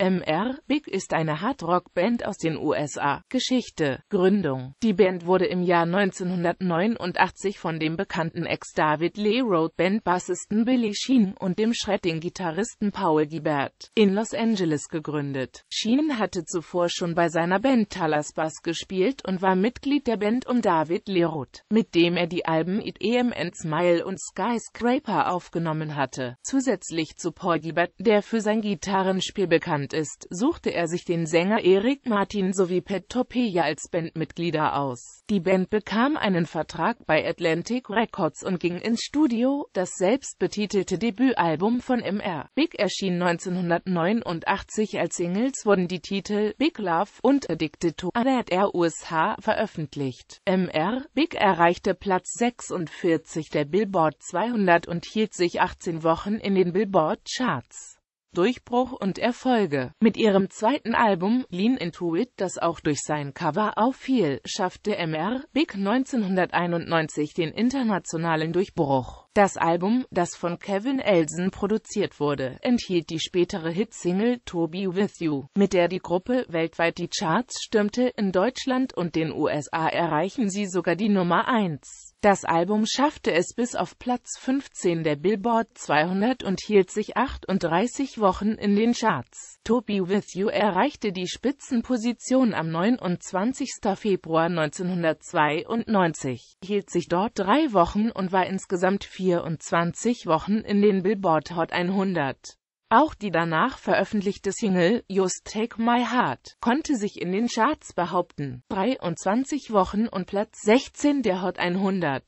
MR Big ist eine Hardrock-Band aus den USA. Geschichte, Gründung. Die Band wurde im Jahr 1989 von dem bekannten Ex-David Lee Roth Band-Bassisten Billy Sheen und dem Shredding-Gitarristen Paul Gilbert in Los Angeles gegründet. Sheen hatte zuvor schon bei seiner Band Talas Bass gespielt und war Mitglied der Band um David Lee Roth, mit dem er die Alben It Em and Smile und Skyscraper aufgenommen hatte. Zusätzlich zu Paul Gilbert, der für sein Gitarrenspiel bekannt bekannt ist, suchte er sich den Sänger Eric Martin sowie Pat Topeya als Bandmitglieder aus. Die Band bekam einen Vertrag bei Atlantic Records und ging ins Studio. Das selbst betitelte Debütalbum von Mr. Big erschien 1989 als Singles wurden die Titel Big Love und Addicted to That Air USA veröffentlicht. Mr. Big erreichte Platz 46 der Billboard 200 und hielt sich 18 Wochen in den Billboard Charts. Durchbruch und Erfolge. Mit ihrem zweiten Album Lean Into It, das auch durch sein Cover auffiel, schaffte Mr. Big 1991 den internationalen Durchbruch. Das Album, das von Kevin Elson produziert wurde, enthielt die spätere Hitsingle "To Be With You, mit der die Gruppe weltweit die Charts stürmte, in Deutschland und den USA erreichen sie sogar die Nummer 1. Das Album schaffte es bis auf Platz 15 der Billboard 200 und hielt sich 38 Wochen in den Charts. "To Be With You erreichte die Spitzenposition am 29. Februar 1992, hielt sich dort drei Wochen und war insgesamt 24 Wochen in den Billboard Hot 100. Auch die danach veröffentlichte Single "Just Take My Heart" konnte sich in den Charts behaupten, 23 Wochen und Platz 16 der Hot 100.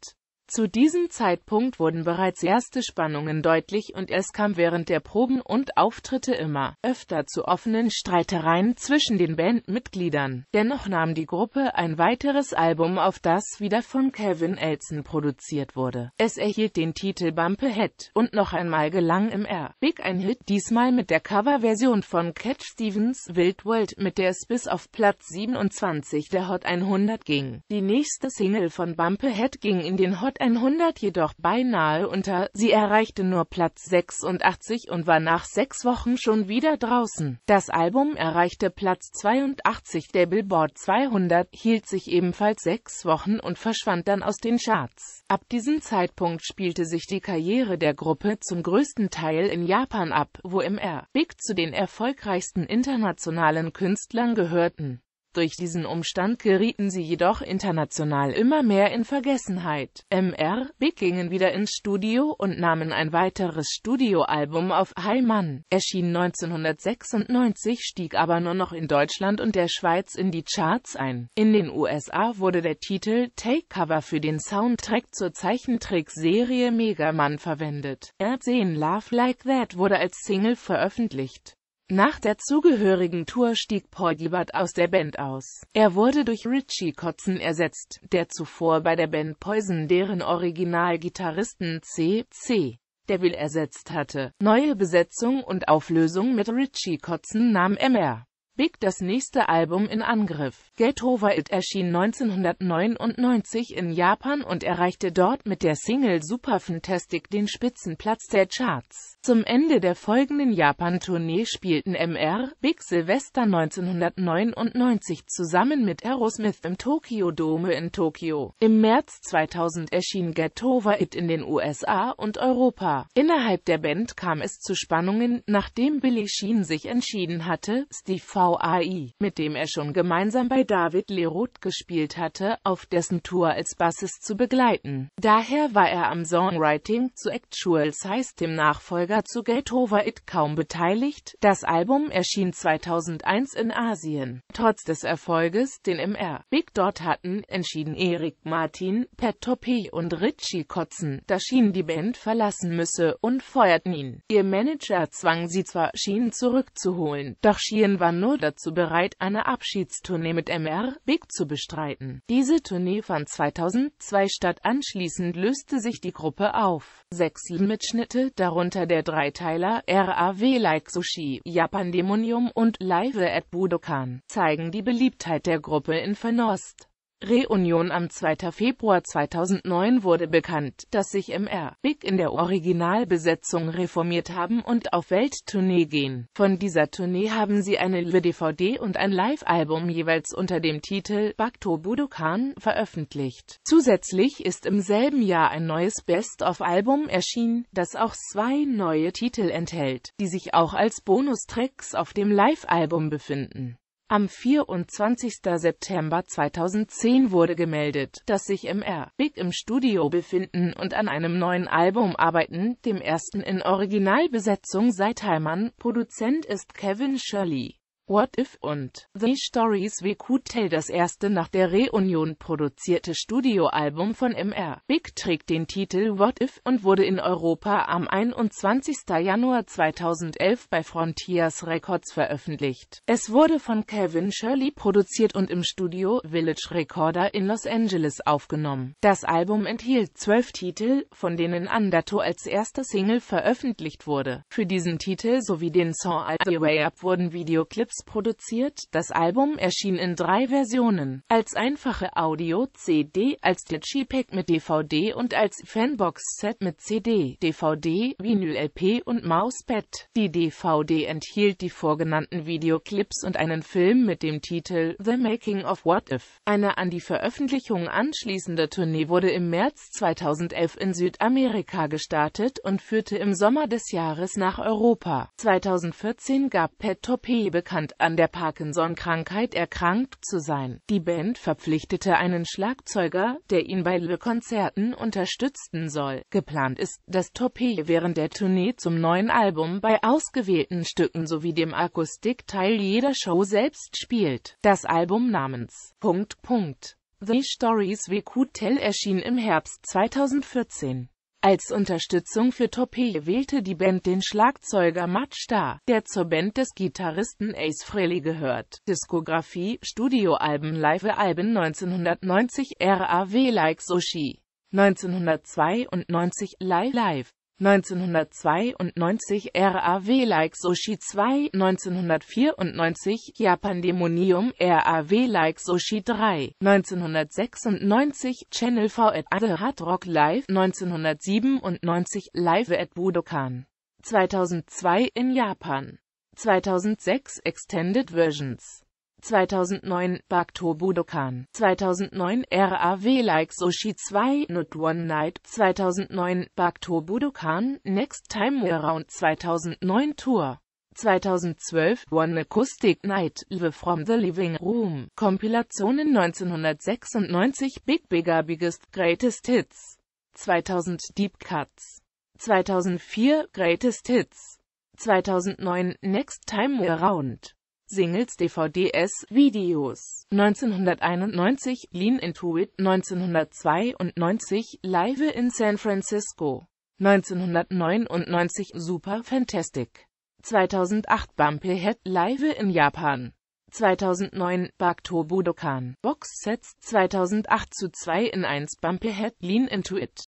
Zu diesem Zeitpunkt wurden bereits erste Spannungen deutlich und es kam während der Proben und Auftritte immer öfter zu offenen Streitereien zwischen den Bandmitgliedern. Dennoch nahm die Gruppe ein weiteres Album auf, das wieder von Kevin Elson produziert wurde. Es erhielt den Titel Bumpehead und noch einmal gelang im R. Big ein Hit, diesmal mit der Coverversion von Cat Stevens Wild World, mit der es bis auf Platz 27 der Hot 100 ging. Die nächste Single von Bumpehead ging in den Hot 100 jedoch beinahe unter, sie erreichte nur Platz 86 und war nach sechs Wochen schon wieder draußen. Das Album erreichte Platz 82 der Billboard 200, hielt sich ebenfalls sechs Wochen und verschwand dann aus den Charts. Ab diesem Zeitpunkt spielte sich die Karriere der Gruppe zum größten Teil in Japan ab, wo MR Big zu den erfolgreichsten internationalen Künstlern gehörten. Durch diesen Umstand gerieten sie jedoch international immer mehr in Vergessenheit. MR B gingen wieder ins Studio und nahmen ein weiteres Studioalbum auf Hi Mann, erschien 1996, stieg aber nur noch in Deutschland und der Schweiz in die Charts ein. In den USA wurde der Titel Take Cover für den Soundtrack zur Zeichentrickserie Megaman verwendet. Erzählen Love Like That wurde als Single veröffentlicht. Nach der zugehörigen Tour stieg Paul Gilbert aus der Band aus. Er wurde durch Richie Kotzen ersetzt, der zuvor bei der Band Poison deren Originalgitarristen C.C. Devil ersetzt hatte. Neue Besetzung und Auflösung mit Richie Kotzen nahm Mr. Big das nächste Album in Angriff. Get Over It erschien 1999 in Japan und erreichte dort mit der Single Super Fantastic den Spitzenplatz der Charts. Zum Ende der folgenden Japan-Tournee spielten Mr. Big Silvester 1999 zusammen mit Aerosmith im Tokyo Dome in Tokio. Im März 2000 erschien Get Over It in den USA und Europa. Innerhalb der Band kam es zu Spannungen, nachdem Billy Sheen sich entschieden hatte, Steve VAI, mit dem er schon gemeinsam bei David Leroth gespielt hatte, auf dessen Tour als Bassist zu begleiten. Daher war er am Songwriting zu Actual Size, dem Nachfolger zu Get Over It, kaum beteiligt. Das Album erschien 2001 in Asien. Trotz des Erfolges, den MR Big Dot hatten, entschieden Erik Martin, Pat Toppy und Richie Kotzen, da Sheen die Band verlassen müsse, und feuerten ihn. Ihr Manager zwang sie zwar, schienen zurückzuholen, doch Sheen war nur war dazu bereit, eine Abschiedstournee mit Mr. Big zu bestreiten. Diese Tournee fand 2002 statt, anschließend löste sich die Gruppe auf. Sechs Mitschnitte, darunter der Dreiteiler RAW Like Sushi, Japan Demonium und Live at Budokan, zeigen die Beliebtheit der Gruppe in Vernost. Reunion am 2. Februar 2009 wurde bekannt, dass sich MR, Big in der Originalbesetzung reformiert haben und auf Welttournee gehen. Von dieser Tournee haben sie eine Live-DVD und ein Live-Album jeweils unter dem Titel Bakto Budokan veröffentlicht. Zusätzlich ist im selben Jahr ein neues Best-of-Album erschienen, das auch zwei neue Titel enthält, die sich auch als Bonustracks auf dem Live-Album befinden. Am 24. September 2010 wurde gemeldet, dass sich MR Big im Studio befinden und an einem neuen Album arbeiten, dem ersten in Originalbesetzung seit Heimann. Produzent ist Kevin Shirley. What If und The Stories We Could Tell das erste nach der Reunion produzierte Studioalbum von Mr. Big trägt den Titel What If und wurde in Europa am 21. Januar 2011 bei Frontiers Records veröffentlicht. Es wurde von Kevin Shirley produziert und im Studio Village Recorder in Los Angeles aufgenommen. Das Album enthielt zwölf Titel, von denen Andato als erste Single veröffentlicht wurde. Für diesen Titel sowie den Song All the Way Up wurden Videoclips produziert. Das Album erschien in drei Versionen, als einfache Audio-CD, als Digipack mit DVD und als Fanbox-Set mit CD, DVD, Vinyl-LP und Mauspad. Die DVD enthielt die vorgenannten Videoclips und einen Film mit dem Titel The Making of What If. Eine an die Veröffentlichung anschließende Tournee wurde im März 2011 in Südamerika gestartet und führte im Sommer des Jahres nach Europa. 2014 gab Pet Topé bekannt, an der Parkinson-Krankheit erkrankt zu sein. Die Band verpflichtete einen Schlagzeuger, der ihn bei le konzerten unterstützen soll. Geplant ist, dass Toppé während der Tournee zum neuen Album bei ausgewählten Stücken sowie dem Akustikteil jeder Show selbst spielt. Das Album namens Punkt, Punkt. The Stories We Could Tell erschien im Herbst 2014. Als Unterstützung für Toppé wählte die Band den Schlagzeuger Matt Starr, der zur Band des Gitarristen Ace Frehley gehört. Diskografie, Studioalben Live-Alben 1990, RAW Like Sushi, 1992 Live Live 1992 RAW Like Sushi 2, 1994 Japan-Demonium RAW Like Sushi 3, 1996 Channel V at Ade Hard Rock Live, 1997 Live at Budokan, 2002 in Japan, 2006 Extended Versions 2009, Bakto Budokan, 2009, RAW Like Sushi 2, Not One Night, 2009, Bakto Budokan, Next Time Around 2009 Tour. 2012 One Acoustic Night, Live from the Living Room, Kompilationen 1996 Big Bigger Biggest Greatest Hits, 2000 Deep Cuts, 2004 Greatest Hits, 2009 Next Time Around Singles, DVDs, Videos. 1991 Lean Into It, 1992 Live in San Francisco. 1999 Super Fantastic. 2008 Bumplehead Live in Japan. 2009 Bakto Budokan Box Sets 2008 zu 2 in 1 Bumplehead Lean Into It